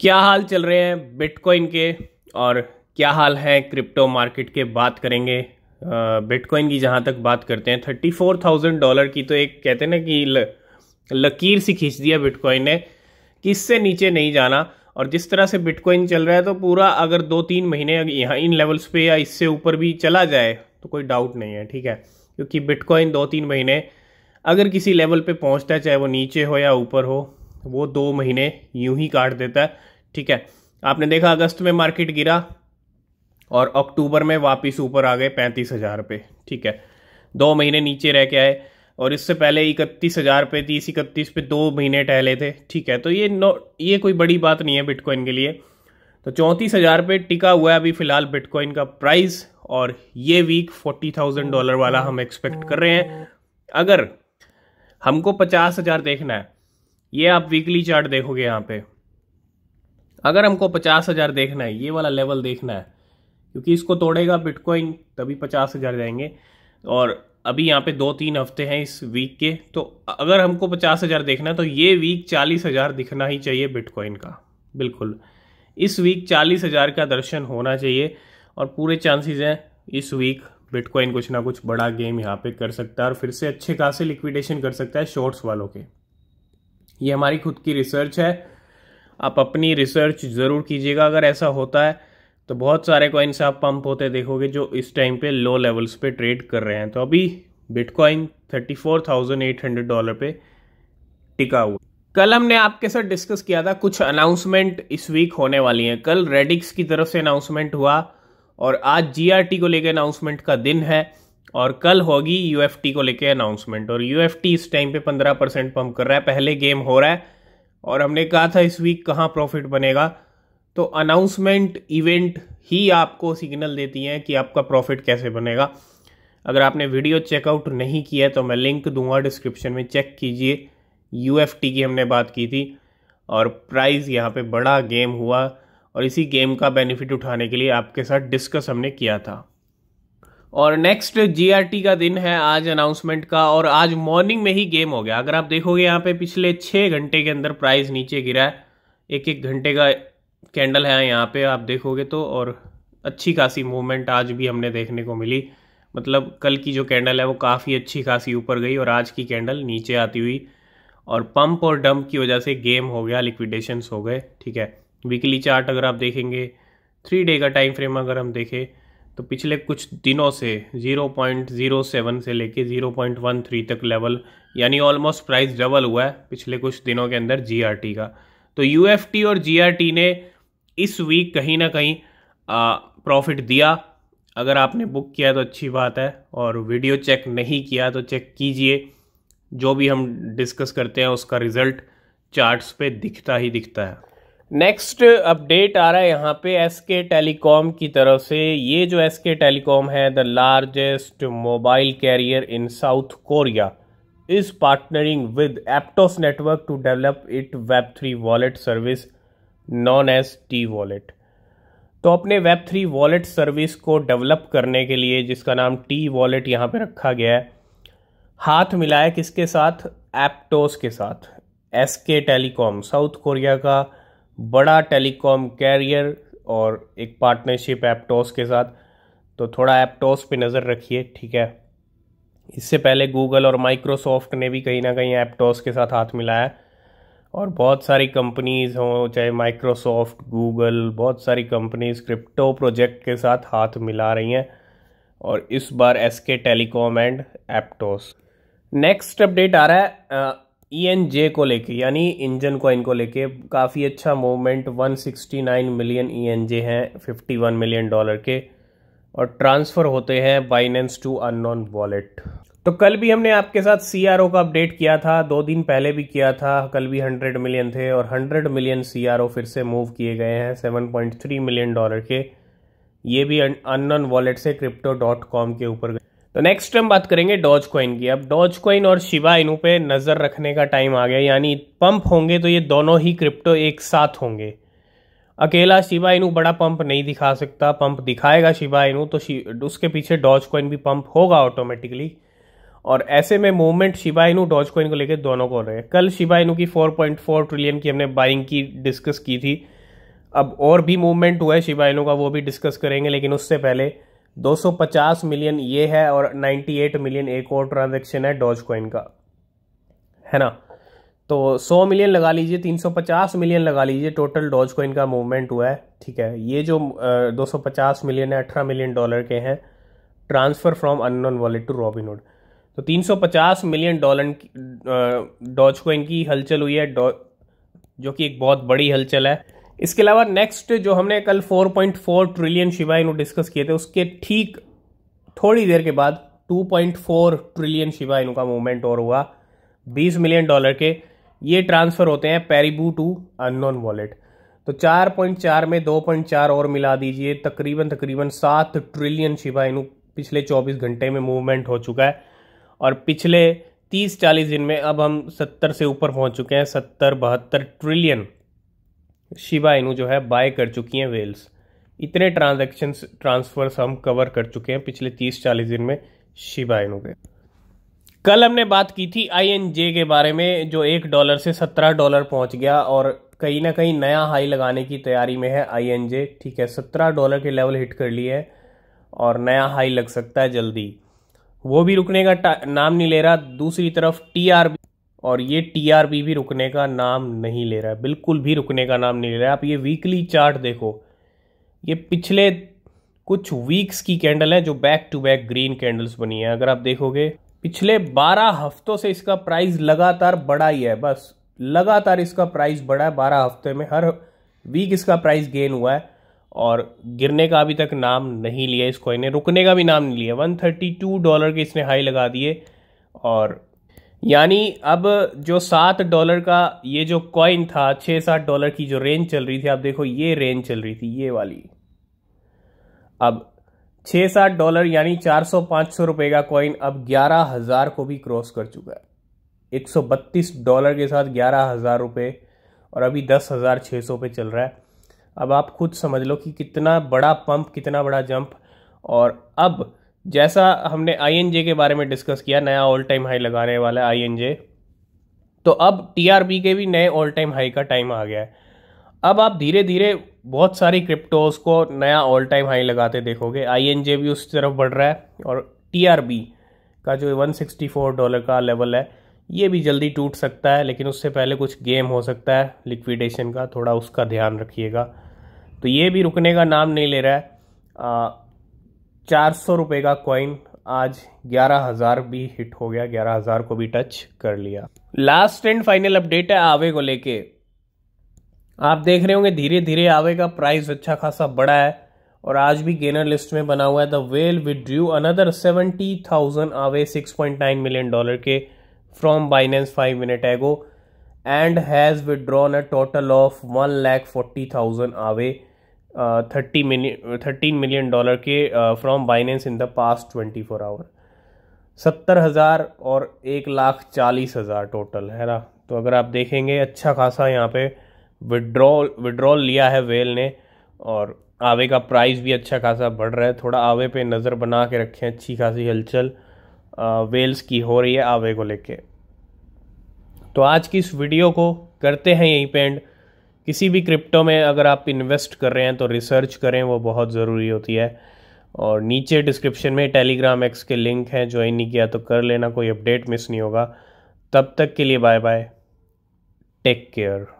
क्या हाल चल रहे हैं बिटकॉइन के और क्या हाल है क्रिप्टो मार्केट के बात करेंगे बिटकॉइन की जहाँ तक बात करते हैं थर्टी फोर थाउजेंड डॉलर की तो एक कहते हैं ना कि ल, लकीर सी खींच दिया बिटकॉइन ने कि इससे नीचे नहीं जाना और जिस तरह से बिटकॉइन चल रहा है तो पूरा अगर दो तीन महीने यहाँ इन लेवल्स पे या इससे ऊपर भी चला जाए तो कोई डाउट नहीं है ठीक है क्योंकि बिटकॉइन दो तीन महीने अगर किसी लेवल पे पहुंचता है चाहे वो नीचे हो या ऊपर हो वो दो महीने यूं ही काट देता है ठीक है आपने देखा अगस्त में मार्केट गिरा और अक्टूबर में वापस ऊपर आ गए पैंतीस हज़ार पे ठीक है दो महीने नीचे रह के आए और इससे पहले इकतीस हज़ार पे तीस इकतीस पे दो महीने टहले थे ठीक है तो ये नो ये कोई बड़ी बात नहीं है बिटकॉइन के लिए तो चौंतीस हज़ार पे टिका हुआ है अभी फ़िलहाल बिटकॉइन का प्राइस और ये वीक फोर्टी थाउजेंड डॉलर वाला हम एक्सपेक्ट कर रहे हैं अगर हमको पचास हज़ार देखना है ये आप वीकली चार्ट देखोगे यहाँ पे अगर हमको पचास हज़ार देखना है ये वाला लेवल देखना है क्योंकि इसको तोड़ेगा बिटकॉइन तभी पचास हज़ार जाएंगे और अभी यहाँ पे दो तीन हफ्ते हैं इस वीक के तो अगर हमको पचास हज़ार देखना है तो ये वीक चालीस हज़ार दिखना ही चाहिए बिटकॉइन का बिल्कुल इस वीक चालीस हज़ार का दर्शन होना चाहिए और पूरे चांसेस हैं इस वीक बिटकॉइन कुछ ना कुछ बड़ा गेम यहाँ पे कर सकता है और फिर से अच्छे खासे लिक्विडेशन कर सकता है शॉर्ट्स वालों के ये हमारी खुद की रिसर्च है आप अपनी रिसर्च ज़रूर कीजिएगा अगर ऐसा होता है तो बहुत सारे कॉइन्स आप पंप होते देखोगे जो इस टाइम पे लो लेवल्स पे ट्रेड कर रहे हैं तो अभी बिटकॉइन 34,800 डॉलर पे टिका हुआ कल हमने आपके साथ डिस्कस किया था कुछ अनाउंसमेंट इस वीक होने वाली हैं कल रेडिक्स की तरफ से अनाउंसमेंट हुआ और आज जी को लेकर अनाउंसमेंट का दिन है और कल होगी यू को लेकर अनाउंसमेंट और यूएफटी इस टाइम पे 15 परसेंट पंप कर रहा है पहले गेम हो रहा है और हमने कहा था इस वीक कहाँ प्रॉफिट बनेगा तो अनाउंसमेंट इवेंट ही आपको सिग्नल देती हैं कि आपका प्रॉफिट कैसे बनेगा अगर आपने वीडियो चेकआउट नहीं किया है तो मैं लिंक दूंगा डिस्क्रिप्शन में चेक कीजिए यू की हमने बात की थी और प्राइस यहाँ पे बड़ा गेम हुआ और इसी गेम का बेनिफिट उठाने के लिए आपके साथ डिस्कस हमने किया था और नेक्स्ट जी का दिन है आज अनाउंसमेंट का और आज मॉर्निंग में ही गेम हो गया अगर आप देखोगे यहाँ पे पिछले छः घंटे के अंदर प्राइस नीचे गिरा है एक एक घंटे का कैंडल है यहाँ पे आप देखोगे तो और अच्छी खासी मूवमेंट आज भी हमने देखने को मिली मतलब कल की जो कैंडल है वो काफ़ी अच्छी खासी ऊपर गई और आज की कैंडल नीचे आती हुई और पंप और डंप की वजह से गेम हो गया लिक्विडेशंस हो गए ठीक है वीकली चार्ट अगर आप देखेंगे थ्री डे का टाइम फ्रेम अगर हम देखें तो पिछले कुछ दिनों से 0.07 से लेके 0.13 तक लेवल यानी ऑलमोस्ट प्राइस डबल हुआ है पिछले कुछ दिनों के अंदर जी का तो यू और जी ने इस वीक कहीं ना कहीं प्रॉफिट दिया अगर आपने बुक किया तो अच्छी बात है और वीडियो चेक नहीं किया तो चेक कीजिए जो भी हम डिस्कस करते हैं उसका रिज़ल्ट चार्ट्स पे दिखता ही दिखता है नेक्स्ट अपडेट आ रहा है यहाँ पे एस के टेलीकॉम की तरफ से ये जो एस के टेलीकॉम है the largest mobile carrier in South Korea is partnering with Aptos network to develop it web three wallet service known as T wallet तो अपने वेब थ्री वॉलेट सर्विस को develop करने के लिए जिसका नाम T wallet यहाँ पे रखा गया है हाथ मिलाया किसके साथ एप्टोस के साथ S K telecom south Korea का बड़ा टेलीकॉम कैरियर और एक पार्टनरशिप एप्टोस के साथ तो थोड़ा एप्टोस पे नज़र रखिए ठीक है इससे पहले गूगल और माइक्रोसॉफ्ट ने भी कहीं ना कहीं एप्टोस के साथ हाथ मिलाया और बहुत सारी कंपनीज़ हों चाहे माइक्रोसॉफ्ट गूगल बहुत सारी कंपनीज़ क्रिप्टो प्रोजेक्ट के साथ हाथ मिला रही हैं और इस बार S K Telecom and Aptos next update आ रहा है ई एन जे को लेके यानी इंजन को लेके काफ़ी अच्छा movement 169 million E N J हैं 51 मिलियन डॉलर के और ट्रांसफ़र होते हैं बाइनेंस टू अननोन वॉलेट तो कल भी हमने आपके साथ सी आर ओ का अपडेट किया था दो दिन पहले भी किया था कल भी हंड्रेड मिलियन थे और hundred million C R O फिर से मूव किए गए हैं seven point three million dollar के ये भी अननोन वॉलेट से क्रिप्टो डॉट कॉम के ऊपर तो नेक्स्ट हम बात करेंगे डॉज कॉइन की अब डॉज कॉइन और शिवा इनू पे नज़र रखने का टाइम आ गया यानी पंप होंगे तो ये दोनों ही क्रिप्टो एक साथ होंगे अकेला शिवा इनू बड़ा पंप नहीं दिखा सकता पंप दिखाएगा शिवा इनू तो उसके पीछे डॉज कॉइन भी पंप होगा ऑटोमेटिकली और ऐसे में मूवमेंट शिवा इनू डॉज कॉइन को लेकर दोनों को रहे कल शिवा इनू की फोर ट्रिलियन की हमने बाइंग की डिस्कस की थी अब और भी मूवमेंट हुआ है शिवा इनू का वो भी डिस्कस करेंगे लेकिन उससे पहले 250 मिलियन ये है और 98 मिलियन एक और ट्रांजेक्शन है डॉज कॉइन का है ना तो 100 मिलियन लगा लीजिए 350 मिलियन लगा लीजिए टोटल डॉज कॉइन का मूवमेंट हुआ है ठीक है ये जो uh, 250 मिलियन है अठारह मिलियन डॉलर के हैं transfer from unknown wallet to Robinhood तो 350 मिलियन डॉलर डॉज कॉइन की हलचल हुई है जो कि एक बहुत बड़ी हलचल है इसके अलावा नेक्स्ट जो हमने कल 4.4 ट्रिलियन शिवाय नोट डिस्कस किए थे उसके ठीक थोड़ी देर के बाद 2.4 ट्रिलियन शिवाय का मूवमेंट और हुआ 20 मिलियन डॉलर के ये ट्रांसफ़र होते हैं पेरीबू टू अननोन वॉलेट तो 4.4 में 2.4 और मिला दीजिए तकरीबन तकरीबन सात ट्रिलियन शिवा पिछले 24 घंटे में मूवमेंट हो चुका है और पिछले 30-40 दिन में अब हम 70 से ऊपर पहुंच चुके हैं 70 बहत्तर ट्रिलियन शिबा इनू जो है बाय कर चुकी हैं वेल्स इतने ट्रांजेक्शन ट्रांसफर्स हम कवर कर चुके हैं पिछले तीस चालीस दिन में शिबा इनू के कल हमने बात की थी आईएनजे के बारे में जो एक डॉलर से सत्रह डॉलर पहुंच गया और कहीं ना कहीं नया हाई लगाने की तैयारी में है आईएनजे ठीक है सत्रह डॉलर के लेवल हिट कर लिए है और नया हाई लग सकता है जल्दी वो भी रुकने का नाम नहीं ले रहा दूसरी तरफ टी आर और ये बी भी रुकने का नाम नहीं ले रहा है बिल्कुल भी रुकने का नाम नहीं ले रहा है आप ये वीकली चार्ट देखो ये पिछले कुछ वीक्स की कैंडल है जो back to back green candles बनी है अगर आप देखोगे पिछले 12 हफ्तों से इसका प्राइस लगातार बढ़ा ही है बस लगातार इसका प्राइस बढ़ा है बारह हफ्ते में हर वीक इसका प्राइस गेन हुआ है और गिरने का अभी तक नाम नहीं लिया इस कॉइन ने रुकने का भी नाम नहीं लिया 132 डॉलर के इसने हाई लगा दिए और यानी अब जो सात डॉलर का ये जो कॉइन था छह सात डॉलर की जो रेंज चल रही थी आप देखो ये रेंज चल रही थी ये वाली अब छह सात डॉलर यानी चार सौ पाँच सौ रुपये का कॉइन अब ग्यारह हज़ार को भी क्रॉस कर चुका है एक सौ बत्तीस डॉलर के साथ ग्यारह हज़ार रुपये और अभी दस हज़ार छह सौ पे चल रहा है अब आप खुद समझ लो कि कितना बड़ा पंप कितना बड़ा जंप और अब जैसा हमने आई के बारे में डिस्कस किया नया ऑल टाइम हाई लगाने वाला है आई तो अब टी के भी नए ऑल टाइम हाई का टाइम आ गया है अब आप धीरे धीरे बहुत सारी क्रिप्टोज को नया ऑल टाइम हाई लगाते देखोगे आई भी उस तरफ बढ़ रहा है और टी का जो 164 डॉलर का लेवल है ये भी जल्दी टूट सकता है लेकिन उससे पहले कुछ गेम हो सकता है लिक्विडेशन का थोड़ा उसका ध्यान रखिएगा तो ये भी रुकने का नाम नहीं ले रहा है आ, चार सौ रुपये का कॉइन आज ग्यारह हज़ार भी हिट हो गया ग्यारह हज़ार को भी टच कर लिया लास्ट एंड फाइनल अपडेट है आवे को लेके आप देख रहे होंगे धीरे धीरे आवे का प्राइस अच्छा खासा बड़ा है और आज भी गेनर लिस्ट में बना हुआ है the whale withdrew another seventy thousand AAVE six point nine million dollar के from Binance five minute ago and has withdrawn a total of one lakh forty thousand AAVE thirty million thirteen million dollar के from Binance in the past twenty four hour सत्तर हज़ार और एक लाख चालीस हज़ार total है ना तो अगर आप देखेंगे अच्छा खासा यहाँ पे विड्रॉल विड्रॉल लिया है वेल ने और आवे का प्राइस भी अच्छा खासा बढ़ रहा है थोड़ा आवे पे नज़र बना के रखें अच्छी खासी हलचल वेल्स की हो रही है आवे को लेके तो आज की इस वीडियो को करते हैं यहीं पे एंड किसी भी क्रिप्टो में अगर आप इन्वेस्ट कर रहे हैं तो रिसर्च करें वो बहुत ज़रूरी होती है और नीचे डिस्क्रिप्शन में टेलीग्राम एक्स के लिंक हैं ज्वाइन नहीं किया तो कर लेना कोई अपडेट मिस नहीं होगा तब तक के लिए बाय बाय टेक केयर